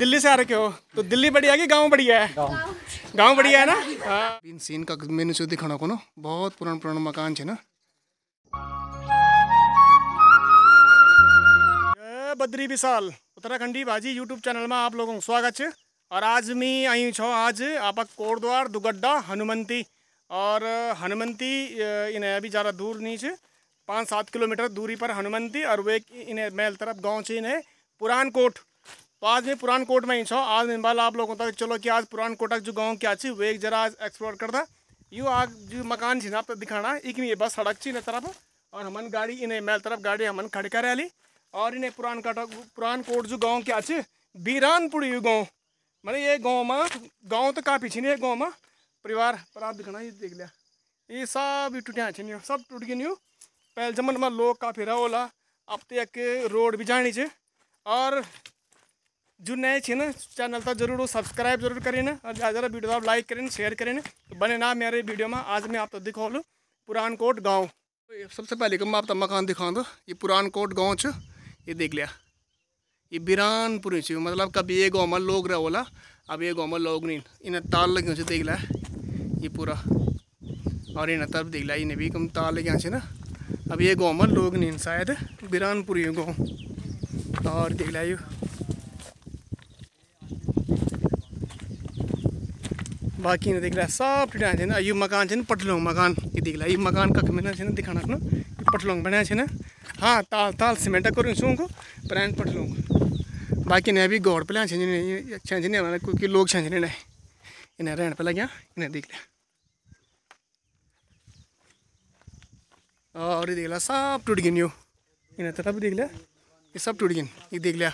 दिल्ली से आ रखे हो तो दिल्ली बढ़िया की गाँव बढ़िया है गाँव बढ़िया है ना हाँ सीन का मेनू से दिखाना को ना बहुत पुराना पुराना मकान है ना बद्री विशाल उत्तराखंडी भाजी यूट्यूब चैनल में आप लोगों को स्वागत है और आज मैं आई छो आज आप कोटद्वार दुगड्डा हनुमंती और हनुमंती इन्हें अभी ज़्यादा दूर नहीं है पाँच सात किलोमीटर दूरी पर हनुमंती और वे इन्हें मेल तरफ गांव से इन्हें पुरान कोट तो आज मैं पुरान कोट में ही छो आज मैं बाल आप लोगों तक चलो कि आज पुरान कोटक जो गाँव क्या छी वेग जरा आज एक्सप्लोर दा यू आग जो मकान छी ना आप दिखाना एक नहीं बस सड़क छी तरफ और हमन गाड़ी इन्हें मेल तरफ गाड़ी हमन खड़ी कर रही और इन्हें पुरान कोटक पुरान कोट जो गाँव क्या बीरानपुर यू गाँव मैंने ये गाँव में गाँव तो काफ़ी छी ये गाँव में परिवार पर आप दिखाना ये देख लिया ये सब टूटिया छीन सब टूट गई नहीं पहले जमन में लोग काफ़ी रहोला अब तक तो रोड भी जानी छे और जो नए छे ना चैनल तक जरूर वो सब्सक्राइब जरूर करें ना और ज़्यादा ज़्यादा वीडियो आप लाइक करें शेयर करें तो बने ना मेरे वीडियो में आज मैं आप तो दिखा लूँ पुरानकोट गाँव तो सबसे पहले मैं आप मकान दिखा दो तो, ये पुरानकोट गाँव छो ये देख लिया ये बिरानपुरी छ मतलब कभी ये गाँव में लोग रहे बोला अब ये गाँव में लोग नहीं इन्हें ताल लगे हुए देख लिया ये पूरा और इन्हें तरफ देख लिया इन्हें भी कम ताल लगे हुए ना अब ये गाँव में लोग नहीं शायद बिरानपुरी गाँव और देख लिया बाकी ने देख लिया सब डिजाइन छे यू मकान छे पटलोंग मकान ये देख लिया ये मकान कख मैंने छे दिखाना अपना कि पटलोंग बनाया छे ना हाँ ताल ताल सीमेंट करो इन सूंग पर पटलोंग बाकी ने अभी गौड़ पे छे अच्छा छे छे क्योंकि लोग छे ने इन्हें रहने पे गया इन्हें देख लिया और ये देख लिया सब टूट गिन यू इन्हें तो सब देख लिया ये सब टूट गिन ये देख लिया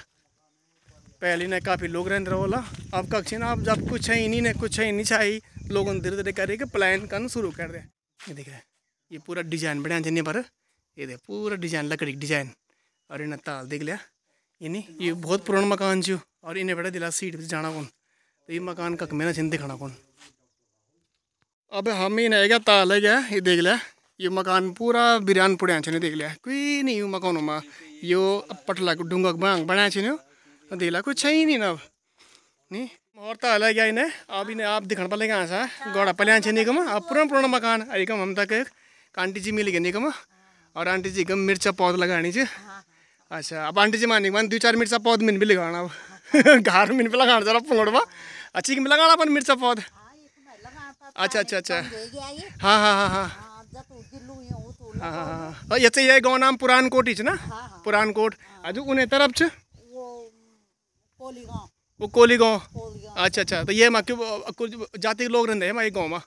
पहले ने काफ़ी लोग रहने रोला अब कक्षी ना अब जब कुछ है इन्हीं ने कुछ है इन्हीं चाहिए लोगों ने धीरे धीरे कि प्लान करना शुरू कर रहे हैं ये देख रहे ये पूरा डिजाइन बनाया जिन्हें पर ये देख पूरा डिजाइन लकड़ी डिजाइन और इन्हें ताल देख लिया इन्हीं ये बहुत पुराना मकान जो और इन्हें बड़ा दिला सीट पर जाना कौन तो ये मकान कक में ना दिखाना कौन अब हम ही नहीं गया ताल है गया ये देख लिया ये मकान पूरा बिरयान पुड़िया देख लिया कोई नहीं मकानों में यो पटला डूंगा बनाया छो देला कुछ है ही नहीं ना नी तो अलग है इन्हें आप इन्हें आप दिखा पाले कहाँ सा गौड़ा पलिया छे निकम आप पुराना पुराना मकान आई कम हम तक एक आंटी जी मिल गए निकम और आंटी जी कम मिर्चा पौध लगानी चे अच्छा अब आंटी जी मान मान दो चार मिर्चा पौध मिन भी लगाना अब घर मिन भी लगाना जरा पुंगड़वा अच्छी मिल लगाना अपन मिर्चा पौध अच्छा अच्छा अच्छा हाँ हाँ हाँ हाँ हाँ हाँ हाँ तो ये गाँव नाम पुरान कोट ना हाँ, हाँ। पुरान कोट अजू उन्हें तरफ छ वो कोली कोलीगांव अच्छा अच्छा तो ये माँ कुछ जाति के लोग रहते हैं माँ गाँव में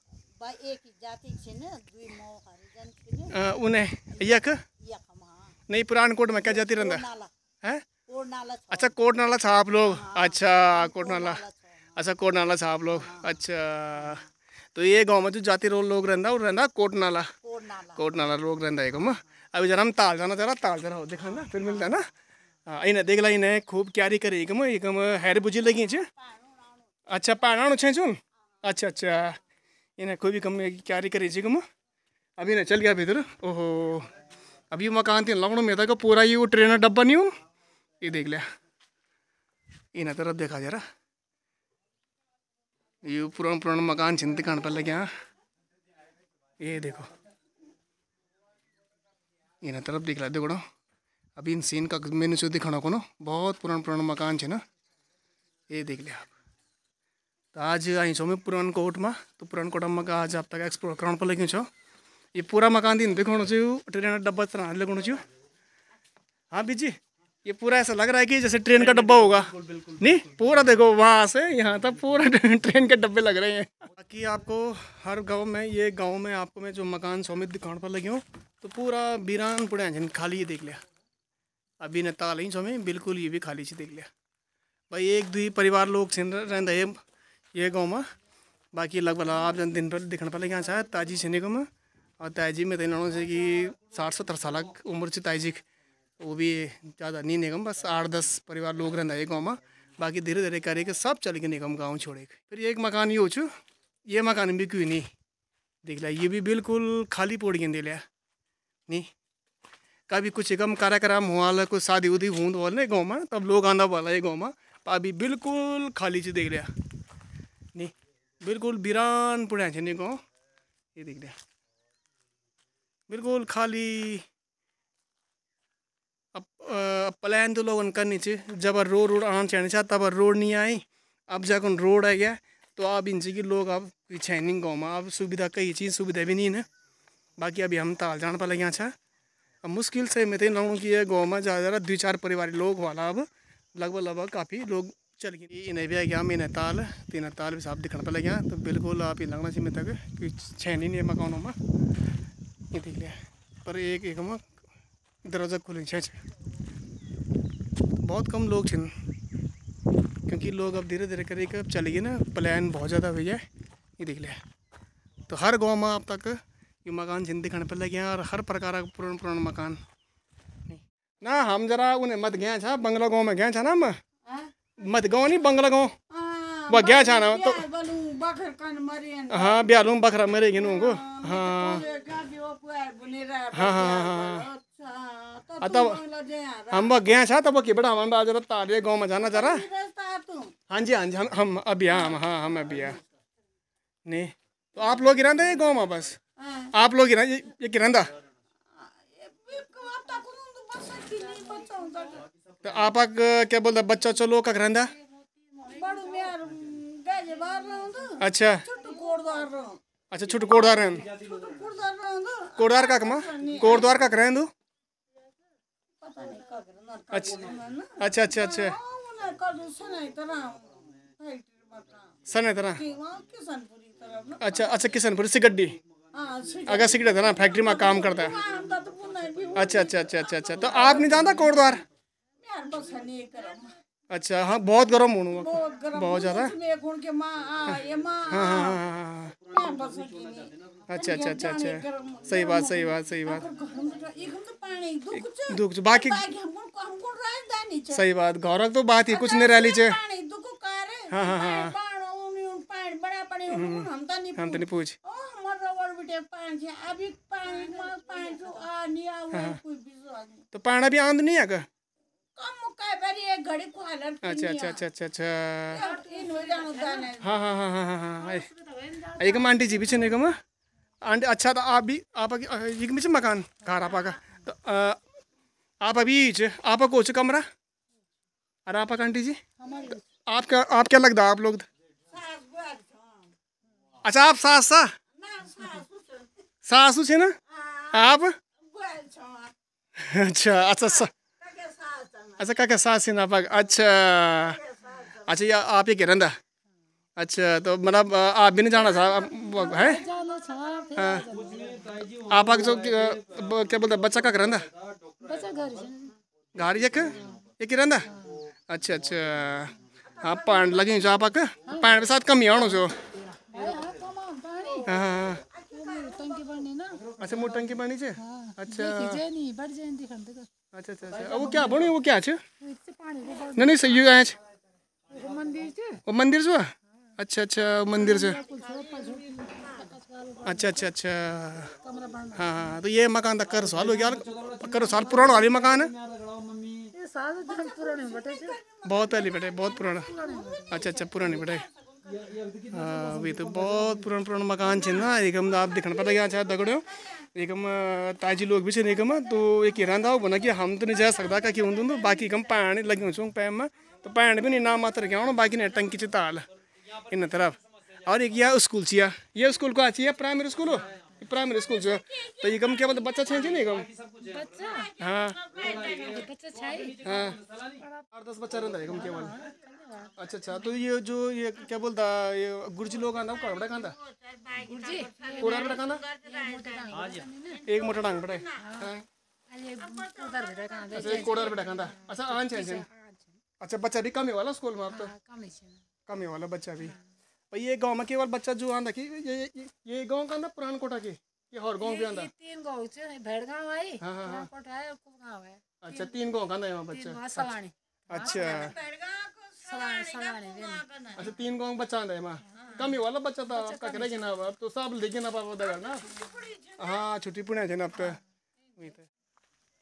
उन्हें यक हाँ। नहीं कोट में क्या जाति रहता है अच्छा कोट नाला था आप लोग हाँ, अच्छा कोट नाला हाँ। अच्छा कोट नाला था आप लोग अच्छा तो ये गांव में जो जाति रोल लोग रहता है वो रहता है कोट नाला कोट नाला लोग रहता है गाँव में अभी जरा हम ताल जाना जरा ताल जरा हो दिखाना फिर मिलता है ना होइन हाँ, देखला इन्हें खूब क्यारी करे एकम एकम हैर बुझी लगी अच्छा पाणाणो छे छुन अच्छा अच्छा इन खूब कम क्यारी करे छे कम अभी ना चल गया भीतर ओहो अब मकान थी लगणो में था पूरा ये वो ट्रेन डब्बा नहीं हूँ ये देख लिया इन तरफ देखा जरा ये पुराना पुराना मकान छिन दिखाने पर लगे ये देखो इन तरफ देख ला देखो अभी इन सीन का मैंने जो दिखाना को ना बहुत पुरान पुराना मकान है ना ये देख लिया आप तो आज आई छो मैं पुरान कोट में तो पुरान कोटा में आज आप तक एक्सप्लोर कराउनु पर्ने छो ये पूरा मकान दिन दिखाना चाहिए ट्रेन का डब्बा तरह लगाना चाहिए हाँ बीजी ये पूरा ऐसा लग रहा है कि जैसे ट्रेन का डब्बा होगा नहीं पूरा देखो वहाँ से यहाँ तक पूरा ट्रेन के डब्बे लग रहे हैं बाकी आपको हर गांव में ये गांव में आपको मैं जो मकान सौमित दिखाने पर लगी हूँ तो पूरा बीरान पुड़े खाली ये देख लिया अभिनेता अलैन सोमें बिल्कुल ये भी खाली छी दिल्ली भाई एक दुई परिवार लोग छिन रहता ये गाँव में बाकी लगभग आप जन दिन पर देखने पहले यहाँ शायद ताजी को में और ताजी में तो से कि साठ सत्तर साल उम्र से ताजी वो भी ज़्यादा नहीं निगम बस आठ दस परिवार लोग रहता है गाँव में बाकी धीरे धीरे करे के सब चल के निगम गाँव छोड़े फिर एक मकान ये हो ये मकान भी क्यों नहीं देख लिया ये भी बिल्कुल खाली पोड़ दे लिया नहीं कभी कुछ एकम कार्यक्रम हुआ कुछ शादी उदी होंद वाले गाँव में तब लोग आना बोला है गाँव में अभी बिल्कुल खाली चीज देख लिया नहीं बिल्कुल वीरान पुड़ा छे नहीं गाँव ये देख लिया बिल्कुल खाली अब प्लान तो लोग करनी चाहिए जब रोड रोड आना चाहिए था तब रोड नहीं आई अब जब रोड आ गया तो अब इन कि लोग अब नहीं गाँव में अब सुविधा कई चीज़ सुविधा भी नहीं है बाकी अभी हम ताल जान पर लगे छा अब मुश्किल से मेथे तो कि की गाँव में ज़्यादा ज़्यादा दो चार परिवार लोग वाला अब लगभग लगभग काफ़ी लोग चल गए इन्हें भी आ गया मैं ताल तीन ताल भी साफ दिखने पर लग गया तो बिल्कुल आप ही लगना चाहिए तक कि छह नहीं है मकानों में ये देख लिया पर एक एक दरवाज़ा दरवाज़ा छः छः बहुत कम लोग छिन क्योंकि लोग अब धीरे धीरे करके चले गए ना प्लान बहुत ज़्यादा हुई है ये देख लिया तो हर गाँव में अब तक ये मकान जिंदगी खंड पर लगे और हर प्रकार का पुराना पुराना मकान ना हम जरा उन्हें मत गया छा बंगला गाँव में गया छा ना हम हाँ? मत गाँव नहीं बंगला गाँव हाँ, वो गया छा ना तो- हाँ, तो हाँ ब्यालू बखरा मरे गिन उनको हाँ हाँ हाँ अच्छा, तो हम वह गया छा तब के बड़ा हम जरा तारे गाँव में जाना जरा हाँ जी हाँ जी हम हम अभी हाँ हम अभी नहीं तो आप लोग रहते हैं गाँव में बस आप लोग ये, ये किरंदा तो आप क्या बोलते बच्चा चलो का किरंदा अच्छा अच्छा छोटू कोड़दार रहन कोड़दार का कमा कोड़दार का करें तू अच्छा अच्छा अच्छा, अच्छा। सने तरह अच्छा अच्छा किशनपुर से गड्डी अगर सिगरेट है ना फैक्ट्री में काम करता है अच्छा अच्छा अच्छा अच्छा अच्छा तो आप नहीं जानता कोटद्वार अच्छा हाँ बहुत गर्म हूँ बहुत ज़्यादा अच्छा अच्छा अच्छा अच्छा सही बात सही बात सही बात दुख बाकी सही बात घरक तो बात ही कुछ नहीं रह लीजिए हाँ हाँ हाँ हम तो नहीं पूछ अभी हाँ। तो नहीं पाना भी आंद नहीं आगा अच्छा अच्छा, अच्छा अच्छा अच्छा हाँ, हाँ, एक आंटी जी भी आंटी अच्छा तो आप भी आप एक में मकान घर आप का तो, तो आप अभी आप को कमरा अरे आप आंटी जी आपका आप क्या लगता आप लोग अच्छा आप सास सा સાસુ છે ને આપ अच्छा अच्छा सा, अच्छा काका सास ना पाक अच्छा अच्छा या आप ये कह अच्छा तो मतलब आप भी नहीं जाना था है आप हाँ, हाँ। जो क्या बोलते बच्चा का करंदा घर एक एक रहंदा अच्छा अच्छा हाँ पैंट लगी जो आप पैंट के साथ कमी आना चो हाँ, हाँ अच्छा मोटर टंकी हाँ, पानी અચ્છા મોટી ટાંકી પાણી છે અચ્છા अच्छा अच्छा अच्छा वो क्या बनो अच्छा? वो क्या छ नहीं नहीं सही है आज मंदिर छ वो मंदिर छ अच्छा अच्छा मंदिर से अच्छा अच्छा अच्छा हाँ, हाँ तो ये मकान तक कर साल हो गया कर साल पुराना वाली मकान है तो बहुत पहले बैठे बहुत पुराना अच्छा अच्छा पुरानी बैठे अभी तो बहुत पुरान पुरान मकान छे ना एकम आप देखना पता यहाँ चाहे दगड़ो एकम ताजी लोग भी छे एकम तो एक ईरान हो बना कि हम तो नहीं जा सकता का क्यों तो बाकी एकम पानी लगे हुए पैम में तो पानी भी नहीं नाम मात्र क्या बाकी नहीं टंकी चे ताल इन तरफ और एक यह स्कूल छिया ये स्कूल को अच्छी है प्राइमरी स्कूल हो प्राइमरी स्कूल छ तो ये कम क्या मतलब बच्चा छे नहीं कम बच्चा हां बच्चा छाई हां 8 10 बच्चा रहता है कम केवल अच्छा अच्छा तो ये जो ये क्या बोलता ये गुर्जी लोग आंदा कोड़ा बड़ा कांदा गुर्जी कोड़ा बड़ा कांदा हां जी एक मोटा डांग बड़ा हां अच्छा कोड़ा बड़ा कांदा अच्छा आन छे छे अच्छा बच्चा भी कम है वाला स्कूल में अब तो हाँ, कम है वाला बच्चा भी पर ये गांव में केवल बच्चा जो आंदा की ये ये गांव का आंदा पुरान कोटा के ये और गांव भी आंदा तीन गांव छे भेड़ गांव है हां कोटा है हाँ, हाँ, गांव है अच्छा तीन गांव का आंदा है बच्चा अच्छा अच्छा तीन बच्चा है हाँ। वाला बच्चा था आपका ना अब तो सब लेके ना पापा ना छुट्टी पुणे हाँ, तो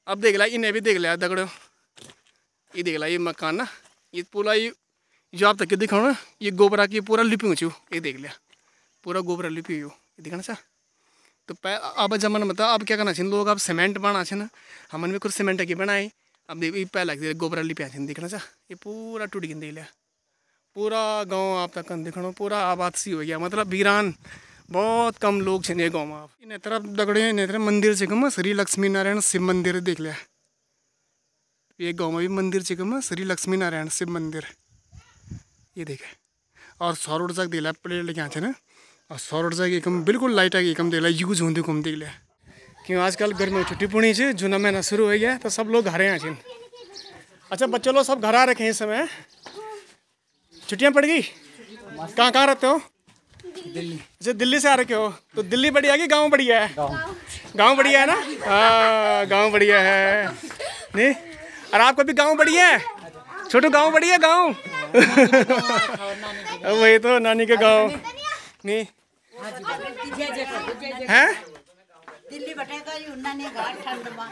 अब देख ला इन्हें भी देख लिया दगड़ो ये देख ला ये मकान ना ये पूरा ये जो आप तक दिखाओ ये गोबरा की पूरा लिपी छू ये देख लिया पूरा गोबरा लिपी हो ये दिखाना सा तो अब जमाना मतलब तो अब क्या करना चाहिए लोग अब सीमेंट बना चाहिए ना हमने भी कुछ सीमेंट की बनाई अब देखो ये पै लगती गोबर वाली पै थी देखना सा ये पूरा टूट गई देख लिया पूरा गांव आप तक देखो पूरा आबाद सी हो गया मतलब वीरान बहुत कम लोग छे गाँव में आप इन तरफ दगड़े इन तरफ मंदिर से कम श्री लक्ष्मी नारायण शिव मंदिर देख लिया ये गाँव में भी मंदिर से कम श्री लक्ष्मी नारायण शिव मंदिर ये देखे और सौर ऊर्जा देख लिया प्लेट लेके आते ना और सौर ऊर्जा तक एकदम बिल्कुल लाइट आगे एकदम देख लिया यूज होते घूम देख लिया क्यों आजकल गर्मी छुट्टी पुणी है जूना महीना शुरू हो गया तो सब लोग घर आ चीन अच्छा बच्चे लोग सब घर आ रखे हैं इस समय छुट्टियाँ पड़ गई कहाँ कहाँ रहते हो दिल्ली अच्छा दिल्ली से आ रखे हो तो दिल्ली बढ़िया कि गाँव बढ़िया है गाँव बढ़िया है ना हाँ गाँव बढ़िया है नहीं और आपका भी गाँव बढ़िया है छोटू गाँव बढ़िया गाँव वही तो नानी के गाँव हाँ नहीं हैं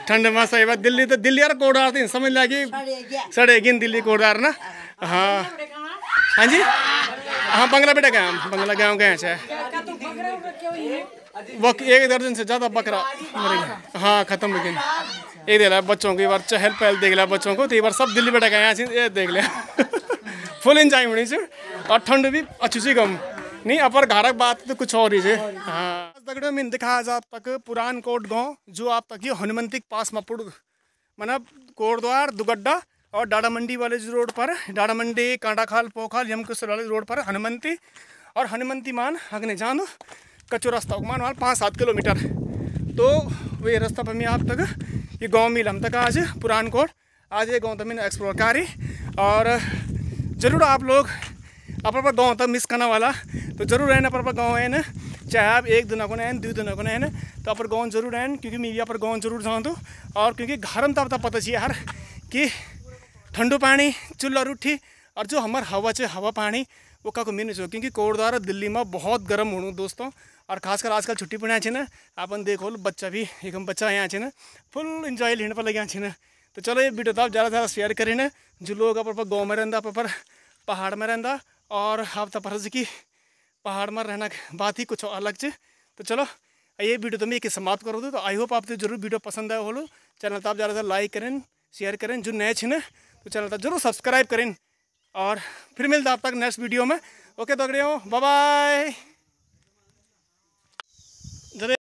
ठंड में सही बात दिल्ली तो दिल्ली यार कोडार थी समझ लगी सड़ेगी दिल्ली कोडार ना हाँ।, हाँ हाँ जी हाँ बंगला बेटा गया बंगला गया गए हैं वक्त एक दर्जन से ज़्यादा बकरा मर गया हाँ खत्म हो गई ये देख लिया बच्चों को एक बार चहल पहल देख लिया बच्चों को तो एक बार सब दिल्ली बैठा गए ये देख लिया फुल इंजॉय होनी चाहिए और ठंड भी अच्छी सी कम नहीं अपर घारक बात तो कुछ और ही है हाँ में दिखा आज आप तक पुरान कोट गांव जो आप तक ये हनुमंतिक पास मपुड़ मतलब कोटद्वार दुगड्डा और डाडा मंडी वाले जो रोड पर डाडा मंडी कांटाखाल पोखाल यमकेश्वर वाले रोड पर हनुमंती और हनुमंती मान अग्नि जान कच्चो रास्ता उगमान वाल पाँच सात किलोमीटर तो वही रास्ता पर मैं आप तक ये गांव मिल हम तक आज पुरान कोट आज ये गांव तक मैंने एक्सप्लोर करी और ज़रूर आप लोग पर गाँव था मिस करना वाला तो जरूर आए पर गाँव है ना चाहे आप एक दिन को आए दुई दिन को आए तो अपना गाँव जरूर आए क्योंकि मैं भी अपना गाँव जरूर जाऊँ और क्योंकि घर में तो आप पता चाहिए यार कि ठंडो पानी चुल्ला रुठी और जो हमारे हवा चाहिए हवा पानी वो का को मिनट हो क्योंकि द्वारा दिल्ली में बहुत गर्म हो दोस्तों और खासकर आजकल छुट्टी पड़े ना अपन देखो बच्चा भी एकदम बच्चा यहाँ ना फुल इंजॉय लेने पर लगे ना तो चलो ये वीडियो तो आप ज़्यादा से ज़्यादा शेयर करें जो लोग अपर पर गाँव में रहता अपर पर पहाड़ में रहता और आप तो पता कि पहाड़ में रहना बात ही कुछ अलग है तो चलो ये वीडियो तो मैं एक समाप्त करो तो आई होप आप तो जरूर वीडियो पसंद आए होलो चैनल तो आप ज़्यादा से लाइक करें शेयर करें जो नए छे तो चैनल तो जरूर सब्सक्राइब करें और फिर मिलते आप तक नेक्स्ट वीडियो में ओके तो हो बाय